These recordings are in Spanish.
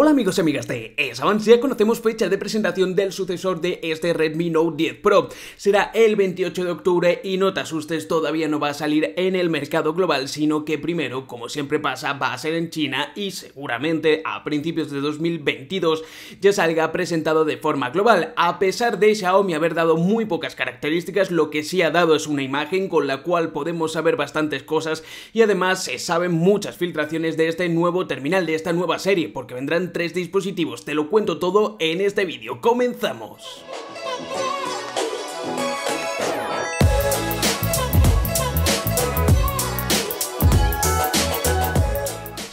Hola amigos y amigas de s ya conocemos fecha de presentación del sucesor de este Redmi Note 10 Pro. Será el 28 de octubre y no te asustes, todavía no va a salir en el mercado global, sino que primero, como siempre pasa, va a ser en China y seguramente a principios de 2022 ya salga presentado de forma global. A pesar de Xiaomi haber dado muy pocas características, lo que sí ha dado es una imagen con la cual podemos saber bastantes cosas y además se saben muchas filtraciones de este nuevo terminal, de esta nueva serie, porque vendrán tres dispositivos. Te lo cuento todo en este vídeo. ¡Comenzamos!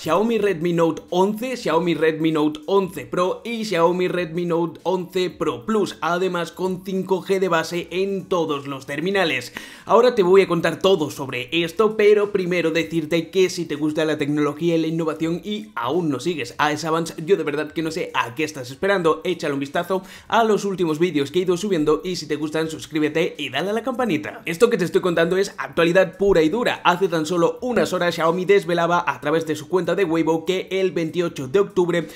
Xiaomi Redmi Note 11, Xiaomi Redmi Note 11 Pro y Xiaomi Redmi Note 11 Pro Plus, además con 5G de base en todos los terminales. Ahora te voy a contar todo sobre esto, pero primero decirte que si te gusta la tecnología y la innovación y aún no sigues a Savants, yo de verdad que no sé a qué estás esperando, échale un vistazo a los últimos vídeos que he ido subiendo y si te gustan suscríbete y dale a la campanita. Esto que te estoy contando es actualidad pura y dura, hace tan solo unas horas Xiaomi desvelaba a través de su cuenta de Weibo que el 28 de octubre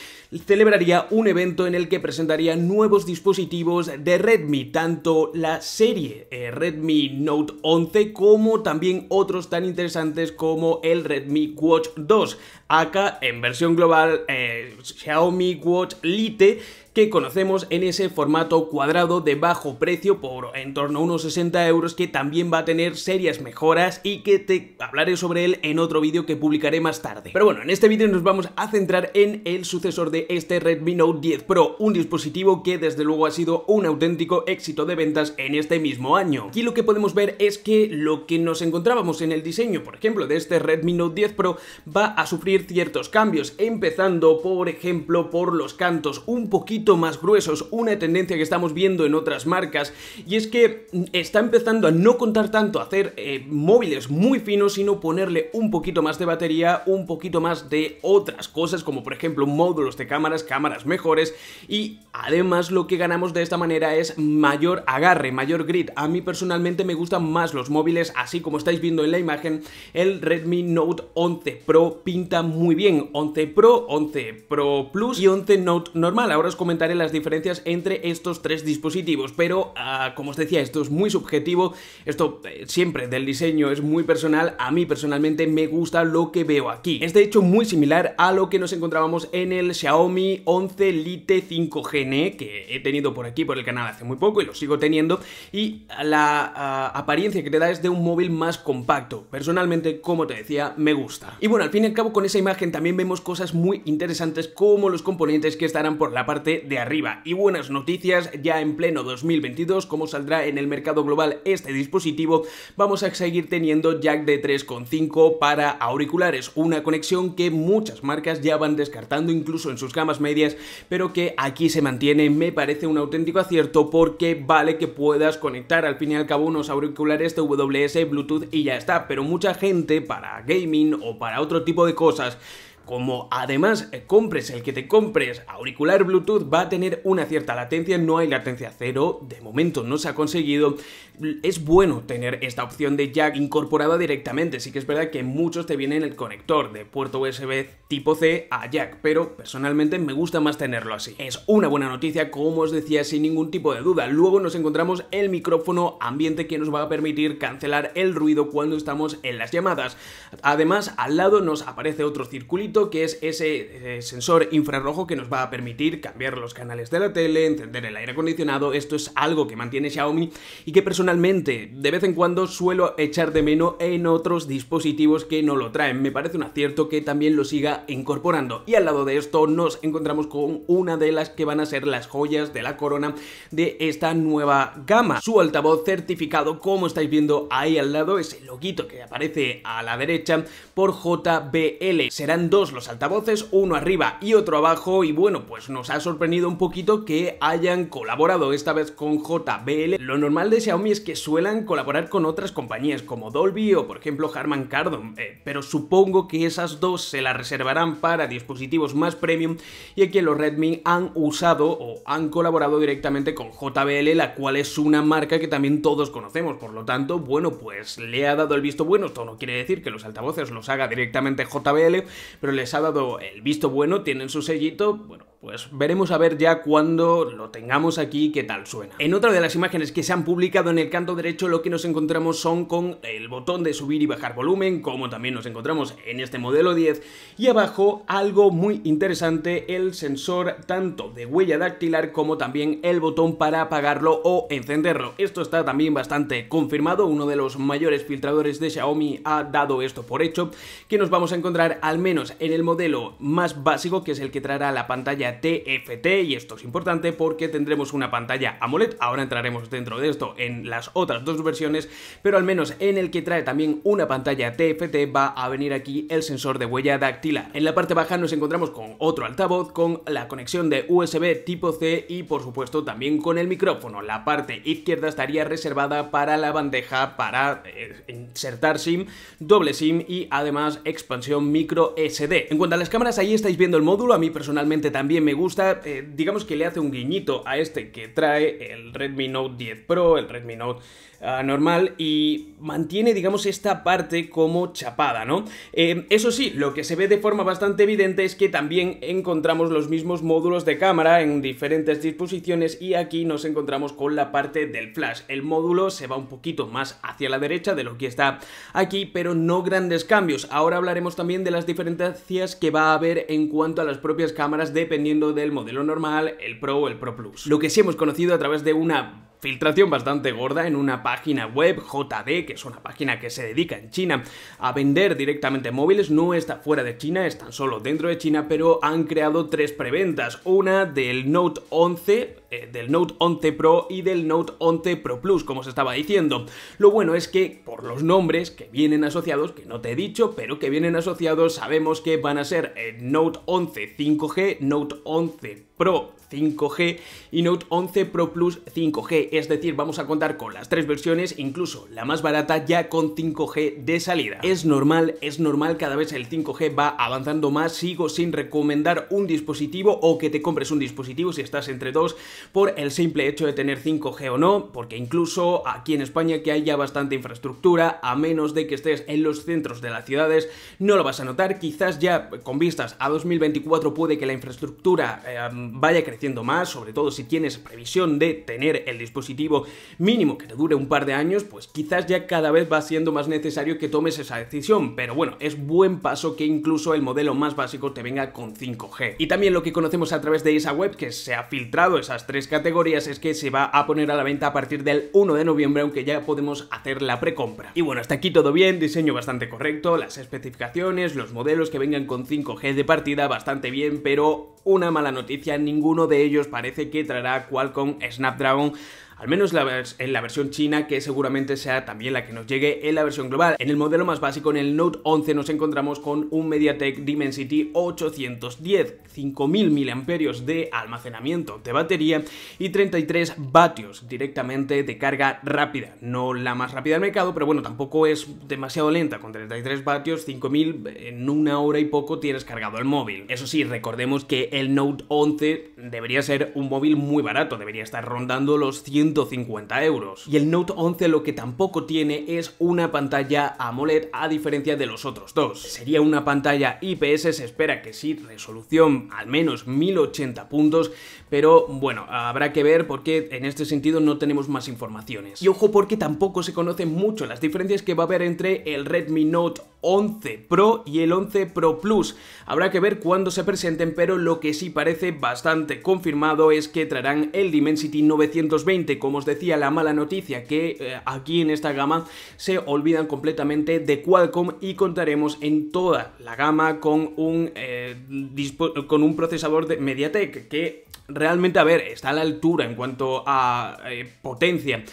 celebraría un evento en el que presentaría nuevos dispositivos de Redmi, tanto la serie eh, Redmi Note 11 como también otros tan interesantes como el Redmi Watch 2. Acá en versión global eh, Xiaomi Watch Lite que conocemos en ese formato cuadrado de bajo precio por en torno a unos 60 euros que también va a tener serias mejoras y que te hablaré sobre él en otro vídeo que publicaré más tarde. Pero bueno, en este vídeo nos vamos a centrar en el sucesor de este Redmi Note 10 Pro, un dispositivo que desde luego ha sido un auténtico éxito de ventas en este mismo año. Aquí lo que podemos ver es que lo que nos encontrábamos en el diseño, por ejemplo, de este Redmi Note 10 Pro va a sufrir ciertos cambios, empezando por ejemplo por los cantos un poquito más gruesos, una tendencia que estamos viendo en otras marcas, y es que mm, está empezando a no contar tanto, hacer eh, móviles muy finos, sino ponerle un poquito más de batería, un poquito más de otras cosas, como por ejemplo módulos de cámaras, cámaras mejores, y además lo que ganamos de esta manera es mayor agarre, mayor grid. A mí personalmente me gustan más los móviles, así como estáis viendo en la imagen, el Redmi Note 11 Pro pinta muy bien, 11 Pro, 11 Pro Plus y 11 Note normal. Ahora os comento comentaré las diferencias entre estos tres dispositivos, pero ah, como os decía, esto es muy subjetivo, esto eh, siempre del diseño es muy personal, a mí personalmente me gusta lo que veo aquí. Es de hecho muy similar a lo que nos encontrábamos en el Xiaomi 11 Lite 5G, eh, que he tenido por aquí, por el canal hace muy poco y lo sigo teniendo, y la ah, apariencia que te da es de un móvil más compacto. Personalmente, como te decía, me gusta. Y bueno, al fin y al cabo con esa imagen también vemos cosas muy interesantes como los componentes que estarán por la parte de arriba. Y buenas noticias, ya en pleno 2022, como saldrá en el mercado global este dispositivo, vamos a seguir teniendo jack de 3.5 para auriculares, una conexión que muchas marcas ya van descartando incluso en sus gamas medias, pero que aquí se mantiene, me parece un auténtico acierto porque vale que puedas conectar al fin y al cabo unos auriculares WS, Bluetooth y ya está, pero mucha gente para gaming o para otro tipo de cosas como además eh, compres el que te compres, auricular Bluetooth va a tener una cierta latencia, no hay latencia cero, de momento no se ha conseguido. Es bueno tener esta opción de jack incorporada directamente, sí que es verdad que muchos te vienen el conector de puerto USB tipo C a jack, pero personalmente me gusta más tenerlo así. Es una buena noticia, como os decía, sin ningún tipo de duda. Luego nos encontramos el micrófono ambiente que nos va a permitir cancelar el ruido cuando estamos en las llamadas. Además, al lado nos aparece otro circulito que es ese eh, sensor infrarrojo que nos va a permitir cambiar los canales de la tele, encender el aire acondicionado. Esto es algo que mantiene Xiaomi y que personalmente de vez en cuando suelo echar de menos en otros dispositivos que no lo traen. Me parece un acierto que también lo siga incorporando. Y al lado de esto nos encontramos con una de las que van a ser las joyas de la corona de esta nueva gama. Su altavoz certificado, como estáis viendo ahí al lado, ese loguito que aparece a la derecha por JBL. Serán dos los altavoces, uno arriba y otro abajo y bueno, pues nos ha sorprendido un poquito que hayan colaborado esta vez con JBL. Lo normal de Xiaomi es que suelan colaborar con otras compañías como Dolby o por ejemplo Harman Kardon, eh, pero supongo que esas dos se las reservarán para dispositivos más premium y aquí los Redmi han usado o han colaborado directamente con JBL, la cual es una marca que también todos conocemos, por lo tanto, bueno, pues le ha dado el visto bueno, esto no quiere decir que los altavoces los haga directamente JBL, pero les ha dado el visto bueno, tienen su sellito, bueno, pues veremos a ver ya cuando lo tengamos aquí qué tal suena. En otra de las imágenes que se han publicado en el canto derecho lo que nos encontramos son con el botón de subir y bajar volumen, como también nos encontramos en este modelo 10, y abajo algo muy interesante, el sensor tanto de huella dactilar como también el botón para apagarlo o encenderlo. Esto está también bastante confirmado, uno de los mayores filtradores de Xiaomi ha dado esto por hecho, que nos vamos a encontrar al menos en el modelo más básico, que es el que traerá la pantalla TFT y esto es importante porque tendremos una pantalla AMOLED, ahora entraremos dentro de esto en las otras dos versiones, pero al menos en el que trae también una pantalla TFT va a venir aquí el sensor de huella dactilar. En la parte baja nos encontramos con otro altavoz, con la conexión de USB tipo C y por supuesto también con el micrófono. La parte izquierda estaría reservada para la bandeja para eh, insertar SIM, doble SIM y además expansión micro SD. En cuanto a las cámaras, ahí estáis viendo el módulo, a mí personalmente también me gusta, eh, digamos que le hace un guiñito a este que trae el Redmi Note 10 Pro, el Redmi Note ah, normal, y mantiene, digamos, esta parte como chapada, ¿no? Eh, eso sí, lo que se ve de forma bastante evidente es que también encontramos los mismos módulos de cámara en diferentes disposiciones y aquí nos encontramos con la parte del flash. El módulo se va un poquito más hacia la derecha de lo que está aquí, pero no grandes cambios. Ahora hablaremos también de las diferencias que va a haber en cuanto a las propias cámaras dependiendo del modelo normal, el Pro o el Pro Plus. Lo que sí hemos conocido a través de una filtración bastante gorda en una página web, JD, que es una página que se dedica en China a vender directamente móviles, no está fuera de China, es tan solo dentro de China, pero han creado tres preventas, una del Note 11, eh, del Note 11 Pro y del Note 11 Pro Plus, como se estaba diciendo. Lo bueno es que por los nombres que vienen asociados, que no te he dicho, pero que vienen asociados, sabemos que van a ser el eh, Note 11 5G, Note 11 Pro 5G y Note 11 Pro Plus 5G, es decir, vamos a contar con las tres versiones, incluso la más barata ya con 5G de salida. Es normal, es normal, cada vez el 5G va avanzando más, sigo sin recomendar un dispositivo o que te compres un dispositivo si estás entre dos por el simple hecho de tener 5G o no, porque incluso aquí en España que haya bastante infraestructura, a menos de que estés en los centros de las ciudades, no lo vas a notar, quizás ya con vistas a 2024 puede que la infraestructura... Eh, vaya creciendo más, sobre todo si tienes previsión de tener el dispositivo mínimo que te dure un par de años, pues quizás ya cada vez va siendo más necesario que tomes esa decisión, pero bueno, es buen paso que incluso el modelo más básico te venga con 5G. Y también lo que conocemos a través de esa web que se ha filtrado esas tres categorías es que se va a poner a la venta a partir del 1 de noviembre, aunque ya podemos hacer la precompra. Y bueno, hasta aquí todo bien, diseño bastante correcto, las especificaciones, los modelos que vengan con 5G de partida bastante bien, pero una mala noticia ninguno de ellos parece que traerá Qualcomm Snapdragon al menos en la versión china, que seguramente sea también la que nos llegue en la versión global. En el modelo más básico, en el Note 11, nos encontramos con un MediaTek Dimensity 810, 5000 mAh de almacenamiento de batería y 33 vatios directamente de carga rápida. No la más rápida del mercado, pero bueno, tampoco es demasiado lenta. Con 33 vatios, 5000, en una hora y poco tienes cargado el móvil. Eso sí, recordemos que el Note 11 debería ser un móvil muy barato, debería estar rondando los 100 150 euros. Y el Note 11 lo que tampoco tiene es una pantalla AMOLED a diferencia de los otros dos. Sería una pantalla IPS, se espera que sí, resolución al menos 1080 puntos, pero bueno, habrá que ver porque en este sentido no tenemos más informaciones. Y ojo porque tampoco se conocen mucho las diferencias que va a haber entre el Redmi Note 11 Pro y el 11 Pro Plus. Habrá que ver cuándo se presenten, pero lo que sí parece bastante confirmado es que traerán el Dimensity 920. Como os decía, la mala noticia que eh, aquí en esta gama se olvidan completamente de Qualcomm y contaremos en toda la gama con un, eh, con un procesador de MediaTek que realmente, a ver, está a la altura en cuanto a eh, potencia.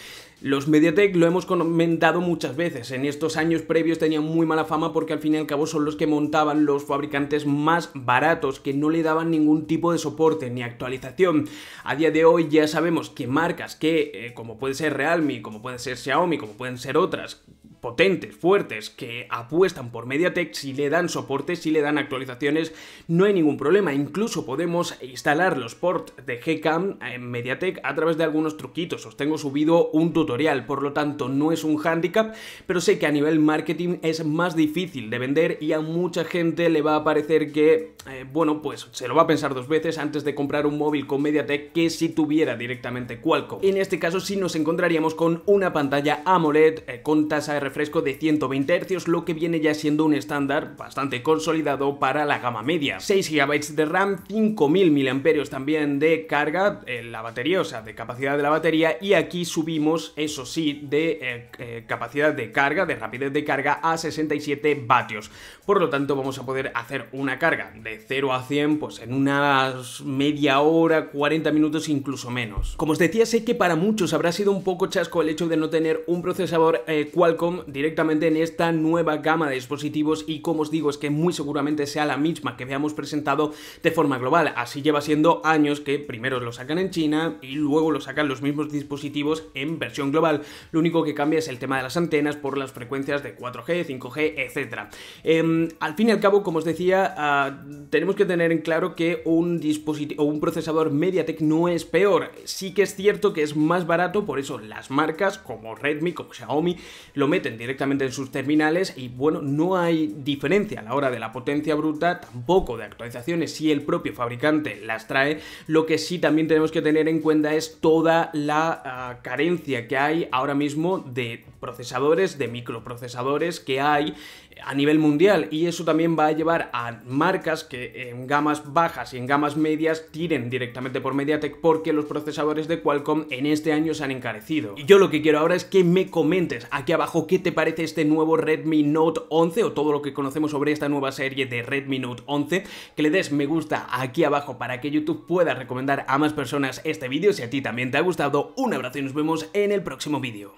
Los Mediatek lo hemos comentado muchas veces, en estos años previos tenían muy mala fama porque al fin y al cabo son los que montaban los fabricantes más baratos, que no le daban ningún tipo de soporte ni actualización. A día de hoy ya sabemos que marcas que, eh, como puede ser Realme, como puede ser Xiaomi, como pueden ser otras, potentes, fuertes, que apuestan por MediaTek, si le dan soporte, si le dan actualizaciones, no hay ningún problema. Incluso podemos instalar los ports de Gcam en MediaTek a través de algunos truquitos. Os tengo subido un tutorial, por lo tanto no es un handicap, pero sé que a nivel marketing es más difícil de vender y a mucha gente le va a parecer que, eh, bueno, pues se lo va a pensar dos veces antes de comprar un móvil con MediaTek que si tuviera directamente Qualcomm. En este caso sí nos encontraríamos con una pantalla AMOLED eh, con tasa de fresco de 120 Hz, lo que viene ya siendo un estándar bastante consolidado para la gama media. 6 GB de RAM, 5000 mAh también de carga, en eh, la batería, o sea, de capacidad de la batería, y aquí subimos, eso sí, de eh, eh, capacidad de carga, de rapidez de carga a 67 vatios. Por lo tanto, vamos a poder hacer una carga de 0 a 100, pues en unas media hora, 40 minutos, incluso menos. Como os decía, sé que para muchos habrá sido un poco chasco el hecho de no tener un procesador Qualcomm directamente en esta nueva gama de dispositivos y como os digo es que muy seguramente sea la misma que veamos presentado de forma global. Así lleva siendo años que primero lo sacan en China y luego lo sacan los mismos dispositivos en versión global. Lo único que cambia es el tema de las antenas por las frecuencias de 4G, 5G, etc. al fin y al cabo, como os decía, ah, tenemos que tener en claro que un dispositivo un procesador MediaTek no es peor. Sí que es cierto que es más barato, por eso las marcas como Redmi, como Xiaomi, lo meten directamente en sus terminales y bueno, no hay diferencia a la hora de la potencia bruta, tampoco de actualizaciones si el propio fabricante las trae. Lo que sí también tenemos que tener en cuenta es toda la ah, carencia que hay ahora mismo de procesadores, de microprocesadores que hay a nivel mundial y eso también va a llevar a marcas que en gamas bajas y en gamas medias tiren directamente por MediaTek porque los procesadores de Qualcomm en este año se han encarecido. Y yo lo que quiero ahora es que me comentes aquí abajo qué te parece este nuevo Redmi Note 11 o todo lo que conocemos sobre esta nueva serie de Redmi Note 11, que le des me gusta aquí abajo para que YouTube pueda recomendar a más personas este vídeo si a ti también te ha gustado. Un abrazo y nos vemos en el próximo vídeo.